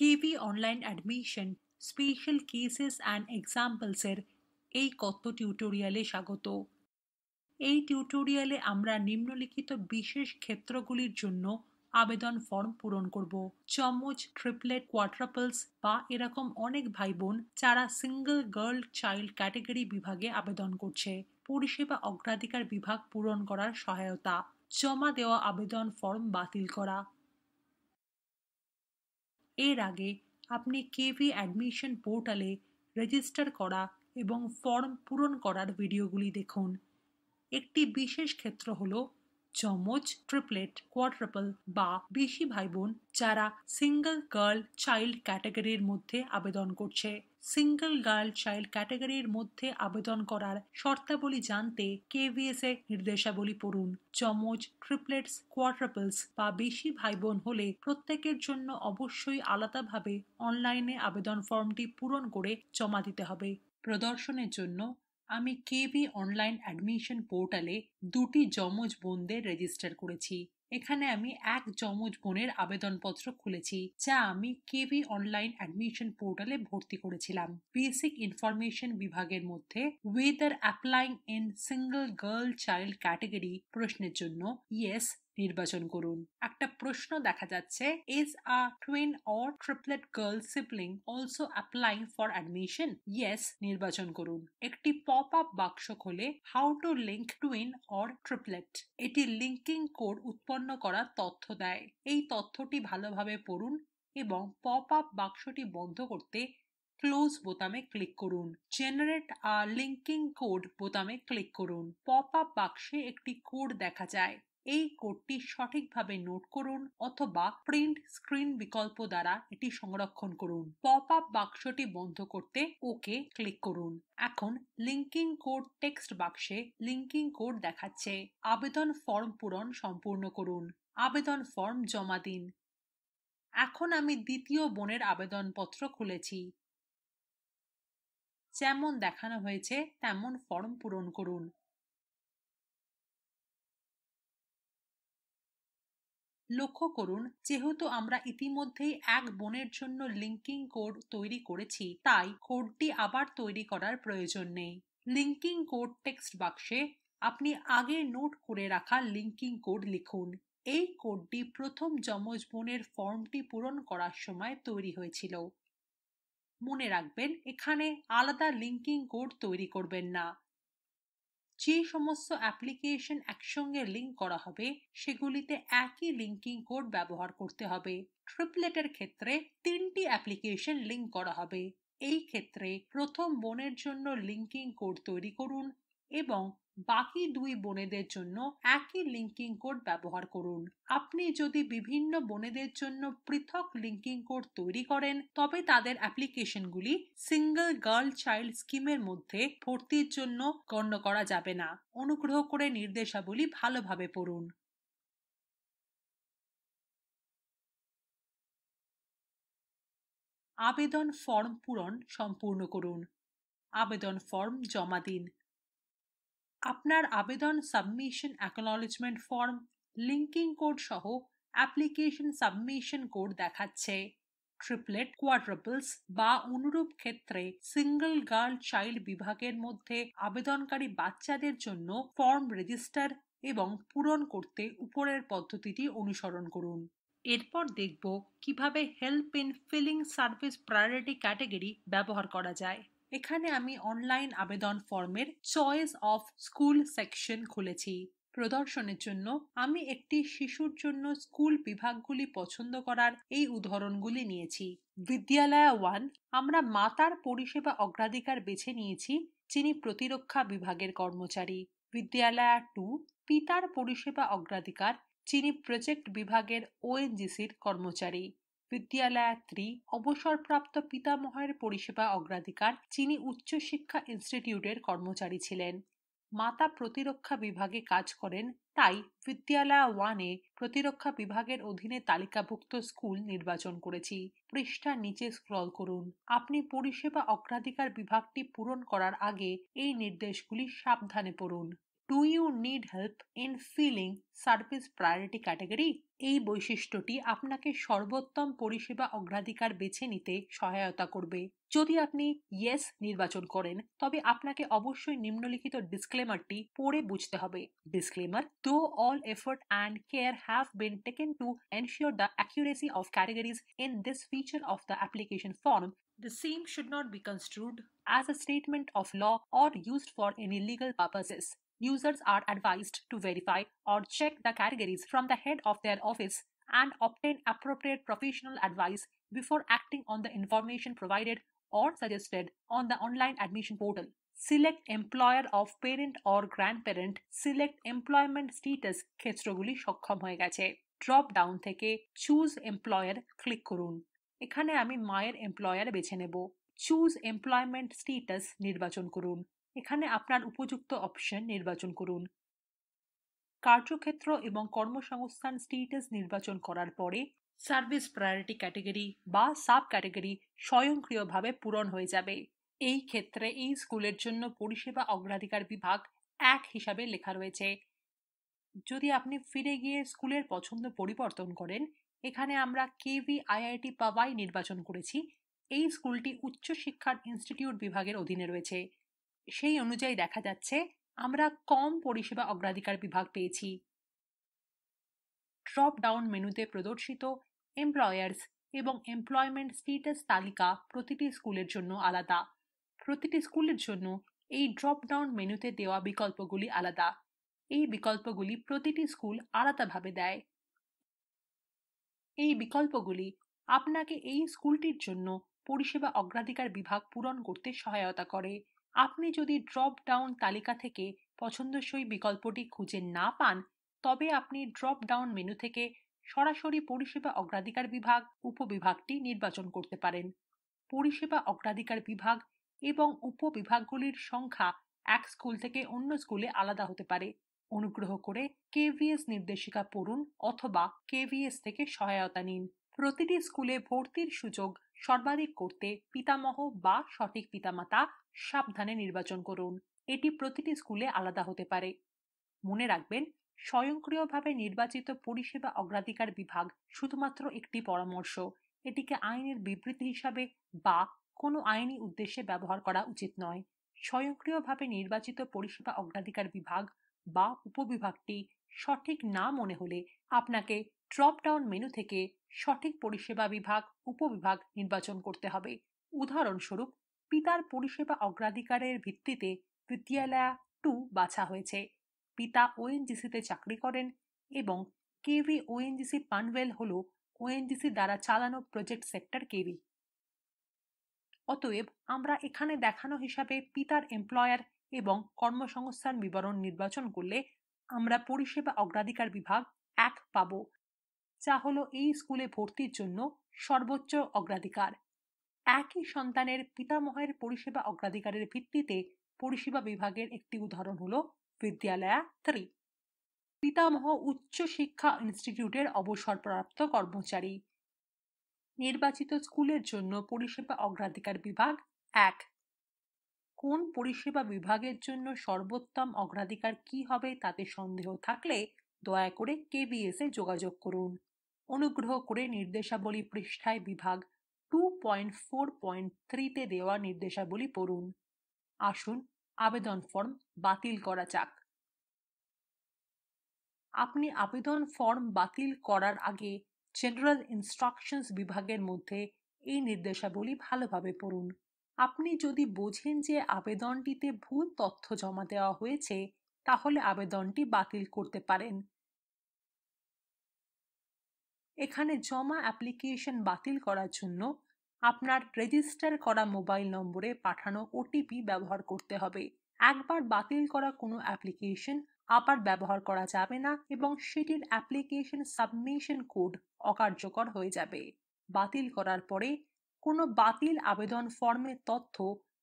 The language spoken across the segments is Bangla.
KV online admission special cases and এক্সাম্পলসের এই কত টিউটোরিয়ালে স্বাগত এই টিউটোরিয়ালে আমরা নিম্নলিখিত বিশেষ ক্ষেত্রগুলির জন্য আবেদন ফর্ম পূরণ করব চমচ ট্রিপলেট কোয়াট্রাপলস বা এরকম অনেক ভাই বোন যারা সিঙ্গল গার্ল চাইল্ড ক্যাটেগরি বিভাগে আবেদন করছে পরিষেবা অগ্রাধিকার বিভাগ পূরণ করার সহায়তা জমা দেওয়া আবেদন ফর্ম বাতিল করা এর আগে আপনি কেভি অ্যাডমিশন পোর্টালে রেজিস্টার করা এবং ফর্ম পূরণ করার ভিডিওগুলি দেখুন একটি বিশেষ ক্ষেত্র হল চমচ ট্রিপলেট কোয়াড্রাপল বা বেশি ভাই বোন যারা সিঙ্গল গার্ল চাইল্ড ক্যাটাগরির মধ্যে আবেদন করছে সিঙ্গল গার্ল চাইল্ড ক্যাটাগরির মধ্যে আবেদন করার শর্তাবলী জানতে কেভিএস এর নির্দেশাবলী পড়ুন চমচ ট্রিপলেটস কোয়ার্টারপলস বা বেশি ভাই বোন হলে প্রত্যেকের জন্য অবশ্যই আলাদাভাবে অনলাইনে আবেদন ফর্মটি পূরণ করে জমা দিতে হবে প্রদর্শনের জন্য আমি কেভি অনলাইন অ্যাডমিশন পোর্টালে দুটি যমজ বোনদের রেজিস্টার করেছি এখানে আমি এক যমজ বোনের আবেদনপত্র খুলেছি যা আমি কেভি অনলাইন অ্যাডমিশন পোর্টালে ভর্তি করেছিলাম বেসিক ইনফরমেশন বিভাগের মধ্যে whether applying in single girl child category প্রশ্নের জন্য ইয়েস নির্বাচন করুন একটা প্রশ্ন দেখা যাচ্ছে is a twin or triplet girl sibling also applying for admission yes নির্বাচন করুন একটি পপ আপ বাক্স খোলে how to link twin or triplet এটি লিঙ্কিং কোড উৎপন্ন করার তথ্য দেয় এই তথ্যটি ভালোভাবে পড়ুন এবং পপ আপ বাক্সটি বন্ধ করতে ক্লোজ বোতামে ক্লিক করুন জেনারেট আ লিঙ্কিং কোড বোতামে ক্লিক করুন পপ আপ বাক্সে একটি কোড দেখা যায় এই কোডটি সঠিকভাবে নোট করুন অথবা প্রিন্ট স্ক্রিন বিকল্প দ্বারা এটি সংরক্ষণ করুন পপ আপ বাক্সটি বন্ধ করতে ওকে ক্লিক করুন এখন লিঙ্কিং কোড টেক্সট বাক্সে লিঙ্কিং কোড দেখাচ্ছে আবেদন ফর্ম পূরণ সম্পূর্ণ করুন আবেদন ফর্ম জমা দিন এখন আমি দ্বিতীয় বোনের আবেদনপত্র খুলেছি যেমন দেখানো হয়েছে তেমন ফর্ম পূরণ করুন লক্ষ্য করুন যেহেতু আমরা ইতিমধ্যেই এক বোনের জন্য লিঙ্কিং কোড তৈরি করেছি তাই কোডটি আবার তৈরি করার প্রয়োজন নেই লিঙ্কিং কোড টেক্সট বাক্সে আপনি আগে নোট করে রাখা লিঙ্কিং কোড লিখুন এই কোডটি প্রথম যমজ বোনের ফর্মটি পূরণ করার সময় তৈরি হয়েছিল মনে রাখবেন এখানে আলাদা লিঙ্কিং কোড তৈরি করবেন না যে সমস্ত অ্যাপ্লিকেশন একসঙ্গে লিঙ্ক করা হবে সেগুলিতে একই লিঙ্কিং কোড ব্যবহার করতে হবে ট্রিপলেটের ক্ষেত্রে তিনটি অ্যাপ্লিকেশন লিঙ্ক করা হবে এই ক্ষেত্রে প্রথম বোনের জন্য লিঙ্কিং কোড তৈরি করুন এবং বাকি দুই বোনেদের জন্য একই linking code ব্যবহার করুন আপনি যদি বিভিন্ন বোনেদের জন্য পৃথক লিঙ্কিং কোড তৈরি করেন তবে তাদের অ্যাপ্লিকেশনগুলি সিঙ্গল গার্ল চাইল্ড স্কিমের মধ্যে ভর্তির জন্য গণ্য করা যাবে না অনুগ্রহ করে নির্দেশাবলী ভালোভাবে পড়ুন আবেদন ফর্ম পূরণ সম্পূর্ণ করুন আবেদন ফর্ম জমা দিন আপনার আবেদন submission acknowledgement form linking code সহ অ্যাপ্লিকেশন সাবমিশন কোড দেখাচ্ছে ট্রিপলেট কোয়াড্রপলস বা অনুরূপ ক্ষেত্রে সিঙ্গল গার্ল চাইল্ড বিভাগের মধ্যে আবেদনকারী বাচ্চাদের জন্য ফর্ম রেজিস্টার এবং পূরণ করতে উপরের পদ্ধতিটি অনুসরণ করুন এরপর দেখব কিভাবে help in filling service priority category ব্যবহার করা যায় এখানে আমি অনলাইন আবেদন ফর্মের চয়েস অফ স্কুল সেকশন খুলেছি প্রদর্শনের জন্য আমি একটি শিশুর জন্য স্কুল বিভাগগুলি পছন্দ করার এই উদাহরণগুলি নিয়েছি বিদ্যালয়া ওয়ান আমরা মাতার পরিষেবা অগ্রাধিকার বেছে নিয়েছি যিনি প্রতিরক্ষা বিভাগের কর্মচারী বিদ্যালয়া টু পিতার পরিষেবা অগ্রাধিকার যিনি প্রজেক্ট বিভাগের ওএনজিসির কর্মচারী বিদ্যালয়াত্রী অবসরপ্রাপ্ত পিতামহের পরিষেবা অগ্রাধিকার যিনি উচ্চশিক্ষা ইনস্টিটিউটের কর্মচারী ছিলেন মাতা প্রতিরক্ষা বিভাগে কাজ করেন তাই বিদ্যালয়া ওয়ানে প্রতিরক্ষা বিভাগের অধীনে তালিকাভুক্ত স্কুল নির্বাচন করেছি পৃষ্ঠার নিচে স্ক্রল করুন আপনি পরিষেবা অগ্রাধিকার বিভাগটি পূরণ করার আগে এই নির্দেশগুলি সাবধানে পড়ুন do you need help in filling service priority category এই বৈশিষ্ট্যটি আপনাকে সর্বোত্তম পরিষেবা অগ্রাধিকার বেছে নিতে সহায়তা করবে যদি আপনি ইয়েস নির্বাচন করেন তবে আপনাকে অবশ্যই নিম্নলিখিত ডিসক্লেমারটি পড়ে বুঝতে হবে disclaimer though all effort and care have been taken to ensure the accuracy of categories in this feature of the application form The same should not be construed as a statement of law or used for any legal purposes. users are advised to verify or check the categories from the head of their office and obtain appropriate professional advice before acting on the information provided or suggested on the online admission portal. Select employer of parent or grandparent, select employment status ক্ষেত্রগুলি সক্ষম হয়ে গেছে ড্রপ ডাউন থেকে চুজ এমপ্লয়ার ক্লিক করুন এখানে আমি মায়ের এমপ্লয়ার বেছে নেব চুজ এমপ্লয়মেন্ট স্টেটাস নির্বাচন করুন এখানে আপনার উপযুক্ত অপশন নির্বাচন করুন কার্যক্ষেত্র এবং কর্মসংস্থান স্টেটাস নির্বাচন করার পরে সার্ভিস প্রায়োরিটি ক্যাটাগরি বা সাব ক্যাটাগরি স্বয়ংক্রিয়ভাবে পূরণ হয়ে যাবে এই ক্ষেত্রে এই স্কুলের জন্য পরিষেবা অগ্রাধিকার বিভাগ এক হিসাবে লেখা রয়েছে যদি আপনি ফিরে গিয়ে স্কুলের পছন্দ পরিবর্তন করেন এখানে আমরা কেভি আইআইটি পাওয়াই নির্বাচন করেছি এই স্কুলটি উচ্চশিক্ষার ইনস্টিটিউট বিভাগের অধীনে রয়েছে সেই অনুযায়ী দেখা যাচ্ছে আমরা কম পরিষেবা অগ্রাধিকার বিভাগ পেয়েছি ড্রপ ডাউন মেনুতে প্রদর্শিত এমপ্লয়ার্স এবং এমপ্লয়মেন্ট স্টেটাস তালিকা প্রতিটি স্কুলের জন্য আলাদা প্রতিটি স্কুলের জন্য এই ড্রপ ডাউন মেনুতে দেওয়া বিকল্পগুলি আলাদা এই বিকল্পগুলি প্রতিটি স্কুল আলাদাভাবে দেয় এই বিকল্পগুলি আপনাকে এই স্কুলটির জন্য পরিষেবা অগ্রাধিকার বিভাগ পূরণ করতে সহায়তা করে আপনি যদি drop down তালিকা থেকে পছন্দসই বিকল্পটি খুঁজে না পান তবে আপনি drop down মেনু থেকে সরাসরি পরিষেবা অগ্রাধিকার বিভাগ উপবিভাগটি নির্বাচন করতে পারেন পরিষেবা অগ্রাধিকার বিভাগ এবং উপবিভাগগুলির সংখ্যা এক স্কুল থেকে অন্য স্কুলে আলাদা হতে পারে অনুগ্রহ করে কেভিএস নির্দেশিকা পড়ুন অথবা কেভিএস থেকে সহায়তা নিন প্রতিটি স্কুলে ভর্তির সুযোগ সর্বাধিক করতে পিতামহ বা সঠিক পিতামাতা সাবধানে নির্বাচন করুন এটি প্রতিটি স্কুলে আলাদা হতে পারে মনে রাখবেন স্বয়ংক্রিয়ভাবে নির্বাচিত পরিষেবা অগ্রাধিকার বিভাগ শুধুমাত্র একটি পরামর্শ এটিকে আইনের বিবৃতি হিসাবে বা কোনো আইনি উদ্দেশ্যে ব্যবহার করা উচিত নয় স্বয়ংক্রিয়ভাবে নির্বাচিত পরিষেবা অগ্রাধিকার বিভাগ বা উপবিভাগটি সঠিক না মনে হলে আপনাকে ড্রপ ডাউন মেনু থেকে সঠিক পরিষেবা বিভাগ উপবিভাগ নির্বাচন করতে হবে উদাহরণস্বরূপ পিতার পরিষেবা অগ্রাধিকারের ভিত্তিতে বিদ্যালয়া টু বাছা হয়েছে পিতা ওএনজিসিতে চাকরি করেন এবং কেভি ওএনজিসি পানওয়েল হল ওএনজিসি দ্বারা চালানো প্রজেক্ট সেক্টর কেভি অতএব আমরা এখানে দেখানো হিসাবে পিতার এমপ্লয়ার এবং কর্মসংস্থান বিবরণ নির্বাচন করলে আমরা পরিষেবা অগ্রাধিকার বিভাগ এক পাব যা হলো এই স্কুলে ভর্তির জন্য সর্বোচ্চ অগ্রাধিকার একই সন্তানের পিতামহের পরিষেবা অগ্রাধিকারের ভিত্তিতে পরিষেবা বিভাগের একটি উদাহরণ হল বিদ্যালয়া থ্রি পিতামহ উচ্চ শিক্ষা ইনস্টিটিউটের অবসরপ্রাপ্ত কর্মচারী নির্বাচিত স্কুলের জন্য পরিষেবা অগ্রাধিকার বিভাগ এক কোন পরিষেবা বিভাগের জন্য সর্বোত্তম অগ্রাধিকার কি হবে তাতে সন্দেহ থাকলে দয়া করে কেবিএসে যোগাযোগ করুন অনুগ্রহ করে নির্দেশাবলী পৃষ্ঠায় বিভাগ পয়েন্ট ফোর পয়েন্ট থ্রিতে দেওয়া নির্দেশাবলী পড়ুন আসুন আবেদন ফর্ম বাতিল করা যাক আপনি আবেদন ফর্ম বাতিল করার আগে জেনারেল ইনস্ট্রাকশনস বিভাগের মধ্যে এই নির্দেশাবলী ভালোভাবে পড়ুন আপনি যদি বোঝেন যে আবেদনটিতে ভুল তথ্য জমা দেওয়া হয়েছে তাহলে আবেদনটি বাতিল করতে পারেন এখানে জমা অ্যাপ্লিকেশন বাতিল করার জন্য আপনার রেজিস্টার করা মোবাইল নম্বরে পাঠানো ওটিপি ব্যবহার করতে হবে একবার বাতিল করা কোনো অ্যাপ্লিকেশন আবার ব্যবহার করা যাবে না এবং সেটির অ্যাপ্লিকেশন সাবমিশন কোড অকার্যকর হয়ে যাবে বাতিল করার পরে কোনো বাতিল আবেদন ফর্মের তথ্য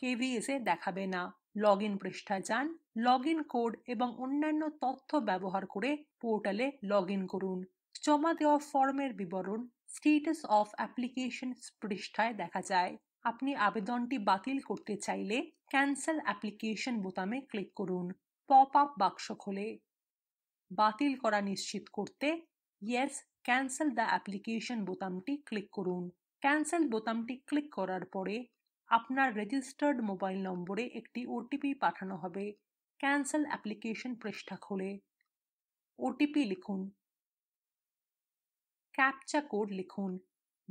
কেভিএসে দেখাবে না লগ ইন পৃষ্ঠায় যান লগ ইন কোড এবং অন্যান্য তথ্য ব্যবহার করে পোর্টালে লগ ইন করুন জমা দেওয়া ফর্মের বিবরণ স্টেটাস অফ অ্যাপ্লিকেশন পৃষ্ঠায় দেখা যায় আপনি আবেদনটি বাতিল করতে চাইলে ক্যান্সেল অ্যাপ্লিকেশন বোতামে ক্লিক করুন পপ আপ বাক্স খোলে বাতিল করা নিশ্চিত করতে ইয়েস ক্যান্সেল দ্য অ্যাপ্লিকেশন বোতামটি ক্লিক করুন ক্যান্সেল বোতামটি ক্লিক করার পরে আপনার রেজিস্টার্ড মোবাইল নম্বরে একটি ওটিপি পাঠানো হবে ক্যান্সেল অ্যাপ্লিকেশন পৃষ্ঠা খোলে ওটিপি লিখুন ক্যাপচা কোড লিখুন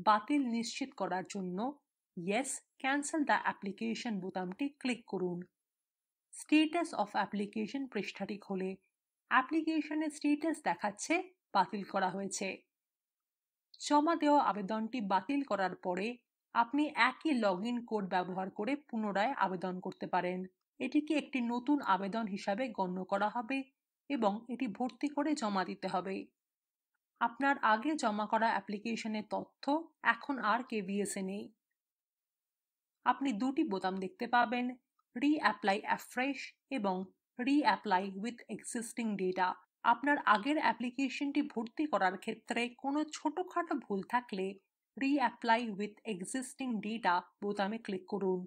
বাতিল নিশ্চিত করার জন্য ইয়েস ক্যান্সেল দ্য অ্যাপ্লিকেশন বোতামটি ক্লিক করুন স্টেটাস অফ অ্যাপ্লিকেশন পৃষ্ঠাটি খোলে অ্যাপ্লিকেশনের স্টেটাস দেখাচ্ছে বাতিল করা হয়েছে জমা দেওয়া আবেদনটি বাতিল করার পরে আপনি একই লগ কোড ব্যবহার করে পুনরায় আবেদন করতে পারেন এটিকে একটি নতুন আবেদন হিসাবে গণ্য করা হবে এবং এটি ভর্তি করে জমা দিতে হবে আপনার আগে জমা করা অ্যাপ্লিকেশনের তথ্য এখন আর কেভিএসে নেই আপনি দুটি বোতাম দেখতে পাবেন রিঅ্যাপ্লাই অ্যাফ্রেশ এবং রিঅ্যাপ্লাই উইথ এক্সিস্টিং ডেটা আপনার আগের অ্যাপ্লিকেশনটি ভর্তি করার ক্ষেত্রে কোনো ছোটোখাটো ভুল থাকলে রিঅ্যাপ্লাই উইথ এক্সিস্টিং ডেটা বোতামে ক্লিক করুন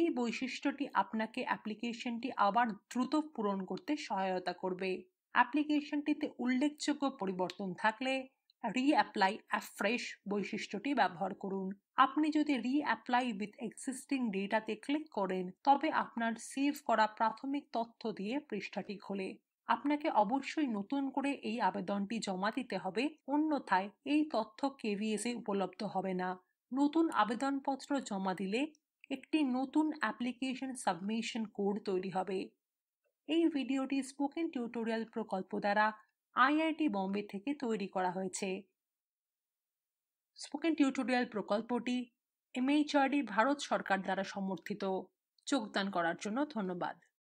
এই বৈশিষ্ট্যটি আপনাকে অ্যাপ্লিকেশনটি আবার দ্রুত পূরণ করতে সহায়তা করবে অ্যাপ্লিকেশনটিতে উল্লেখযোগ্য পরিবর্তন থাকলে রিঅ্যাপ্লাই অ্যাফ্রেশ বৈশিষ্ট্যটি ব্যবহার করুন আপনি যদি রিঅ্যাপ্লাই উইথ এক্সিস্টিং ডেটাতে ক্লিক করেন তবে আপনার সেভ করা প্রাথমিক তথ্য দিয়ে পৃষ্ঠাটি খোলে আপনাকে অবশ্যই নতুন করে এই আবেদনটি জমা দিতে হবে অন্যথায় এই তথ্য কেভিএসে উপলব্ধ হবে না নতুন আবেদনপত্র জমা দিলে একটি নতুন অ্যাপ্লিকেশন সাবমিশন কোড তৈরি হবে এই ভিডিওটি স্পোকেন টিউটোরিয়াল প্রকল্প দ্বারা আইআইটি বোম্বে থেকে তৈরি করা হয়েছে স্পোকেন টিউটোরিয়াল প্রকল্পটি এমএইচআরডি ভারত সরকার দ্বারা সমর্থিত যোগদান করার জন্য ধন্যবাদ